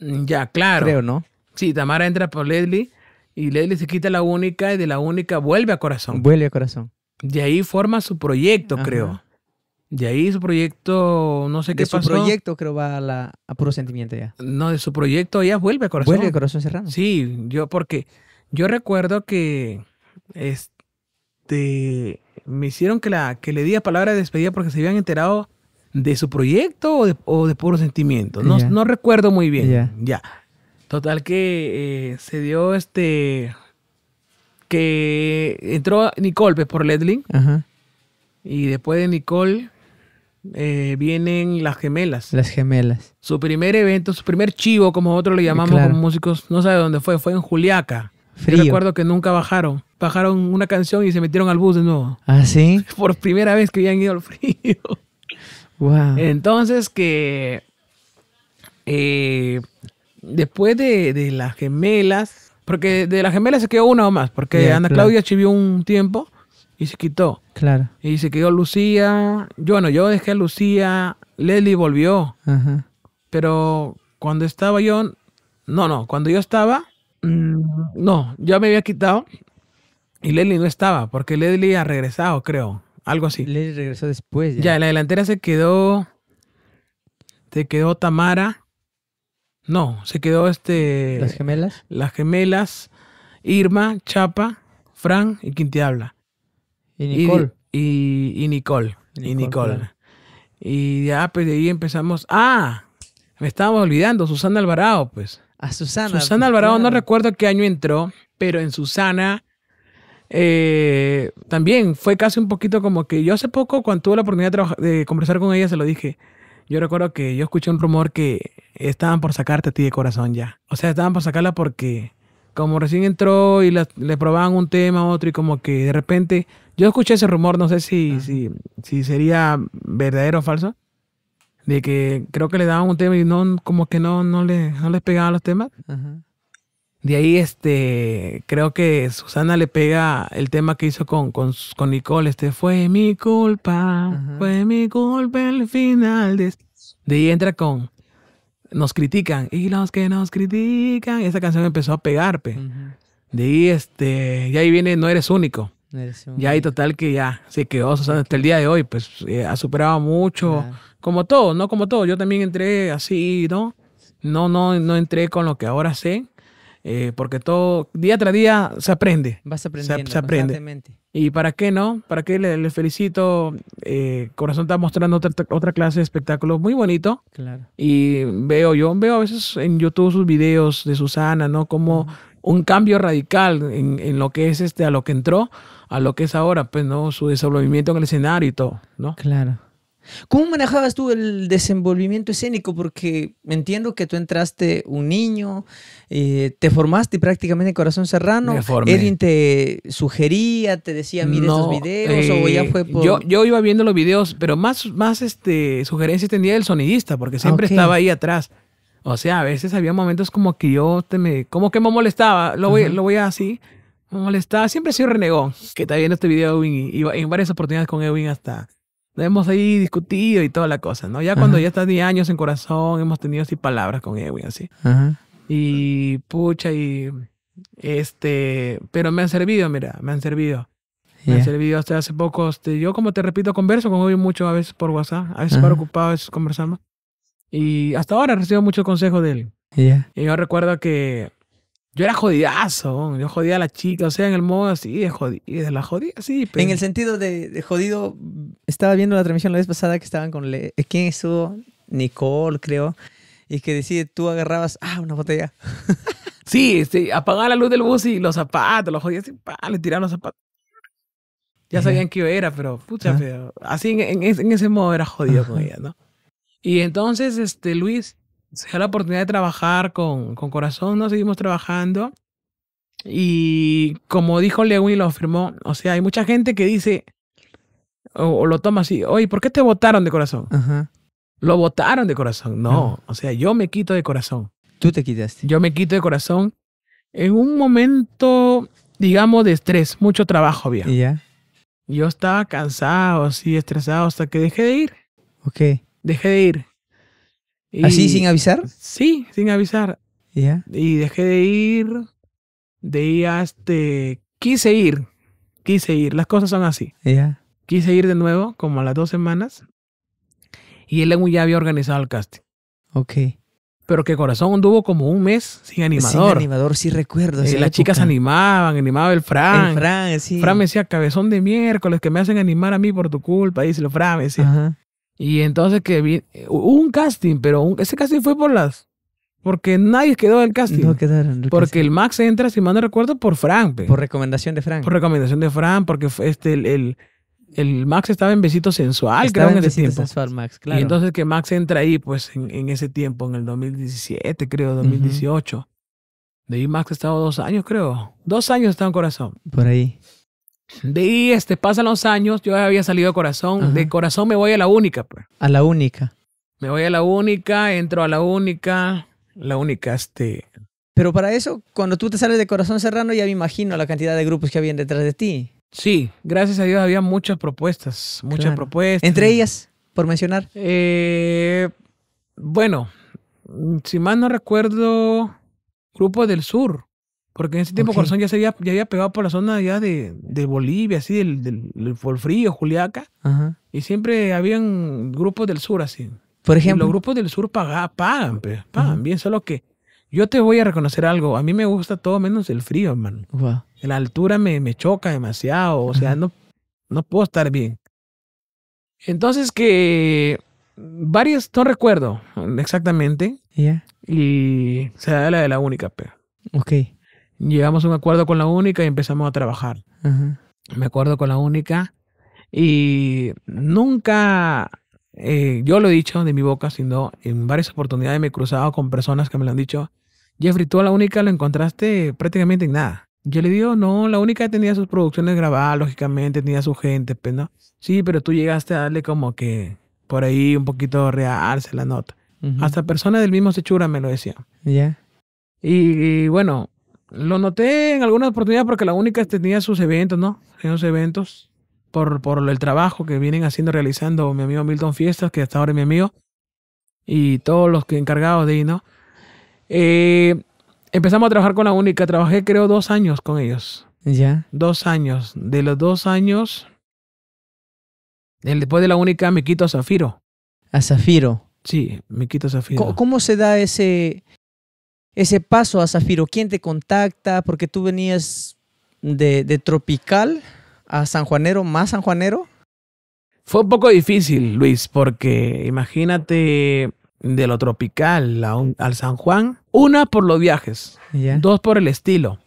Mm, ya, claro. Creo, ¿no? Sí, Tamara entra por Leslie y Leslie se quita la única y de la única vuelve a corazón. Vuelve a corazón. De ahí forma su proyecto, creo. De ahí su proyecto, no sé qué pasó. De su proyecto creo va a, la, a puro sentimiento ya. No, de su proyecto ya vuelve a corazón. Vuelve a corazón cerrado. Sí, yo porque yo recuerdo que este, me hicieron que la que le di a palabra de despedida porque se habían enterado de su proyecto o de, puro sentimiento. No, no recuerdo muy bien. Ya. Total que eh, se dio este. Que entró Nicole pues, por Ledling Ajá. Y después de Nicole eh, vienen las gemelas. Las gemelas. Su primer evento, su primer chivo, como nosotros le llamamos como músicos, no sabe dónde fue, fue en Juliaca. Yo recuerdo que nunca bajaron. Bajaron una canción y se metieron al bus de nuevo. ¿Ah, sí? Por primera vez que habían ido al frío. Entonces que eh, después de, las gemelas, porque de las gemelas se quedó una o más, porque Ana Claudia chivió un tiempo y se quitó. Claro. Y se quedó Lucía. Yo no, yo dejé a Lucía. Leslie volvió. Pero cuando estaba yo. No, no, cuando yo estaba. Mm, no, ya me había quitado. Y Leslie no estaba, porque Leslie ha regresado, creo algo así. le regresó después. Ya. en la delantera se quedó. Se quedó Tamara. No, se quedó este. Las gemelas. Las gemelas. Irma, Chapa, Fran y Quintiabla. habla. Y Nicole. Y, Nicole. Y Nicole. Y ya, pues de ahí empezamos. ¡Ah! Me estábamos olvidando, Susana Alvarado, pues. A Susana. Susana Alvarado, no recuerdo qué año entró, pero en Susana eh, también fue casi un poquito como que yo hace poco, cuando tuve la oportunidad de, conversar con ella, se lo dije. Yo recuerdo que yo escuché un rumor que estaban por sacarte a ti de corazón ya. O sea, estaban por sacarla porque como recién entró y le probaban un tema otro y como que de repente, yo escuché ese rumor, no sé si, si, si sería verdadero o falso, de que creo que le daban un tema y no, como que no, no, le, les pegaban los temas. Ajá. De ahí, este, creo que Susana le pega el tema que hizo con, con, Nicole, este, fue mi culpa, fue mi culpa el final. De... de ahí entra con, nos critican, y los que nos critican, esa canción empezó a pegar, pe. De ahí, este, y ahí viene No eres único. Y ahí total que ya se quedó Susana hasta el día de hoy, pues eh, ha superado mucho, como todo, no como todo, yo también entré así, ¿no? No, no, no entré con lo que ahora sé, eh, porque todo, día tras día se aprende. Vas aprendiendo se, aprende. Y para qué no, para qué le felicito. Eh, Corazón está mostrando otra, clase de espectáculo muy bonito. Claro. Y veo, yo veo a veces en YouTube sus videos de Susana, ¿no? Como un cambio radical en, en, lo que es este, a lo que entró, a lo que es ahora, pues, ¿no? Su desenvolvimiento en el escenario y todo, ¿no? Claro. ¿Cómo manejabas tú el desenvolvimiento escénico? Porque entiendo que tú entraste un niño, eh, te formaste prácticamente en Corazón Serrano. Edwin te sugería, te decía, mira esos videos, ya eh, fue Yo, iba viendo los videos, pero más, más este, sugerencias tenía el sonidista, porque siempre estaba ahí atrás. O sea, a veces había momentos como que yo te me, como que me molestaba, lo voy, lo voy así, me molestaba, siempre he sido renegón, que está viendo este video Edwin y en varias oportunidades con Edwin hasta hemos ahí discutido y toda la cosa, ¿no? Ya cuando ya estás 10 años en corazón, hemos tenido así palabras con y así. Y pucha, y este, pero me han servido, mira, me han servido. Me han servido hasta hace poco. Este, yo, como te repito, converso con Edwin mucho a veces por WhatsApp, a veces para ocupado, a veces conversamos. Y hasta ahora recibo mucho consejo de él. Y yo recuerdo que yo era jodidazo, yo jodía a la chica, o sea, en el modo así, de jodida, la jodía sí. En el sentido de, jodido, estaba viendo la transmisión la vez pasada que estaban con... Le... Eh, ¿Quién estuvo? Nicole, creo. Y que decide, tú agarrabas, ah, una botella. sí, sí, apagaba la luz del bus y los zapatos, los jodías y pa, le tiraron los zapatos. Ya sabían que era, pero pucha, así en, en, ese modo era jodido con ella, ¿no? Y entonces, este, Luis, se da la oportunidad de trabajar con, con corazón, ¿no? Seguimos trabajando. Y como dijo Lewin y lo afirmó, o sea, hay mucha gente que dice, o, lo toma así, oye, ¿por qué te votaron de corazón? Lo votaron de corazón. No, ah. o sea, yo me quito de corazón. Tú te quitaste. Yo me quito de corazón en un momento, digamos, de estrés, mucho trabajo había. Ya. Yo estaba cansado, así, estresado, hasta que dejé de ir. Ok. Dejé de ir. ¿Así sin avisar? Sí, sin avisar. Ya. Y dejé de ir, de ir este... Quise ir, quise ir, las cosas son así. Ya. Quise ir de nuevo, como a las dos semanas, y él ya había organizado el casting. Ok. Pero que Corazón anduvo como un mes sin animador. Sin animador, sí recuerdo. Eh, las chicas animaban, animaba el Fran. El Fran, sí. Fran me decía, cabezón de miércoles, que me hacen animar a mí por tu culpa. Dice, lo Fran me decía. Ajá. Y entonces que eh, hubo un casting, pero ese casting fue por las... Porque nadie quedó del casting. porque el Max entra, si mal no recuerdo, por Frank. Por recomendación de Frank. Por recomendación de Frank, porque este, el, el, Max estaba en Besito Sensual, creo, en, ese tiempo. Sensual, Max, claro. Y entonces que Max entra ahí, pues, en, ese tiempo, en el 2017, creo, 2018. De ahí Max ha estado dos años, creo. Dos años está en Corazón. Por ahí. De este, pasan los años, yo había salido de corazón. De corazón me voy a la única. Pues. A la única. Me voy a la única, entro a la única, la única, este. Pero para eso, cuando tú te sales de corazón serrano, ya me imagino la cantidad de grupos que habían detrás de ti. Sí, gracias a Dios había muchas propuestas, muchas propuestas. Entre ellas, por mencionar. Eh, bueno, si más no recuerdo, Grupo del Sur. Porque en ese tiempo Corazón ya, se había, ya había pegado por la zona ya de, de Bolivia, así, del, del, Frío, Juliaca. Ajá. Y siempre habían grupos del sur así. Por ejemplo. los grupos del sur pagan, pagan, bien, solo que yo te voy a reconocer algo. A mí me gusta todo menos el frío, hermano. Wow. La altura me, me choca demasiado, o sea, no, no puedo estar bien. Entonces que varias, no recuerdo exactamente. Ya. Y se da la de la única, pero. Ok. Llegamos a un acuerdo con la única y empezamos a trabajar. Me acuerdo con la única y nunca, eh, yo lo he dicho de mi boca, sino en varias oportunidades me he cruzado con personas que me lo han dicho, Jeffrey, tú a la única lo encontraste prácticamente en nada. Yo le digo, no, la única tenía sus producciones grabadas, lógicamente, tenía su gente, pues, ¿no? Sí, pero tú llegaste a darle como que por ahí un poquito realce la nota. Hasta personas del mismo Sechura me lo decían. Ya. y, bueno, lo noté en algunas oportunidades porque la única tenía sus eventos, ¿no? Tenía sus eventos por, por el trabajo que vienen haciendo, realizando mi amigo Milton Fiestas, que hasta ahora es mi amigo, y todos los que encargados de ahí, ¿no? Eh, empezamos a trabajar con la única. Trabajé, creo, dos años con ellos. Ya. Dos años. De los dos años, el, después de la única me quito a Zafiro. A Zafiro. Sí, me quito a Zafiro. cómo se da ese, ese paso a Zafiro? ¿Quién te contacta? Porque tú venías de, Tropical a San Juanero, más San Juanero. Fue un poco difícil, Luis, porque imagínate de lo tropical al San Juan. Una por los viajes, dos por el estilo.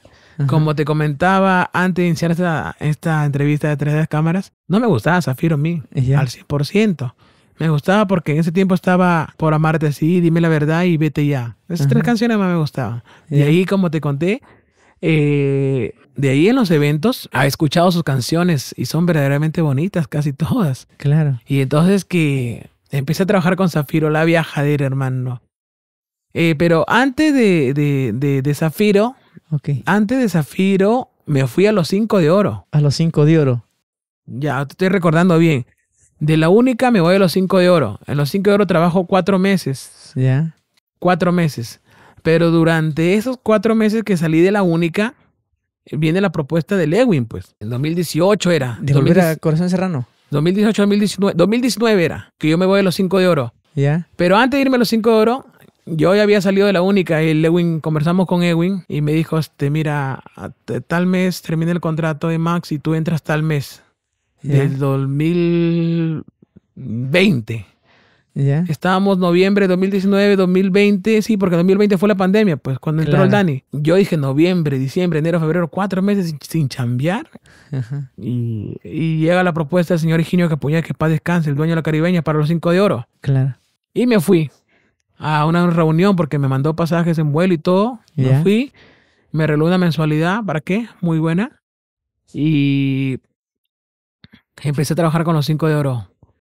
Como te comentaba antes de iniciar esta, entrevista de tres cámaras, no me gustaba Zafiro a mí al 100%. Me gustaba porque en ese tiempo estaba Por amarte así, dime la verdad y vete ya. Esas tres canciones más me gustaban. Y eh. ahí, como te conté, eh, de ahí en los eventos he escuchado sus canciones y son verdaderamente bonitas, casi todas. Claro. Y entonces que empecé a trabajar con Zafiro, la viajadera, hermano. Eh, pero antes de, de, Zafiro, antes de Zafiro, me fui a los cinco de oro. A los cinco de oro. Ya, te estoy recordando bien. De la única me voy a los cinco de oro. En los cinco de oro trabajo cuatro meses. Ya. Cuatro meses. Pero durante esos cuatro meses que salí de la única, viene la propuesta de Lewin, pues. En 2018 era. ¿De Corazón Serrano? 2018, 2019. 2019 era, que yo me voy a los cinco de oro. Ya. Pero antes de irme a los cinco de oro, yo ya había salido de la única y Lewin, conversamos con Lewin. y me dijo, este, mira, tal mes termina el contrato de Max y tú entras tal mes el 2020. Ya. Estábamos noviembre 2019, 2020, sí, porque 2020 fue la pandemia, pues cuando entró el Dani. Yo dije noviembre, diciembre, enero, febrero, cuatro meses sin, cambiar chambear. Y, llega la propuesta del señor Higinio Capuñal, que paz descanse, el dueño de la caribeña, para los cinco de oro. Claro. Y me fui a una reunión porque me mandó pasajes en vuelo y todo. Me fui, me arregló una mensualidad, ¿para qué? Muy buena. Y Empecé a trabajar con los cinco de oro.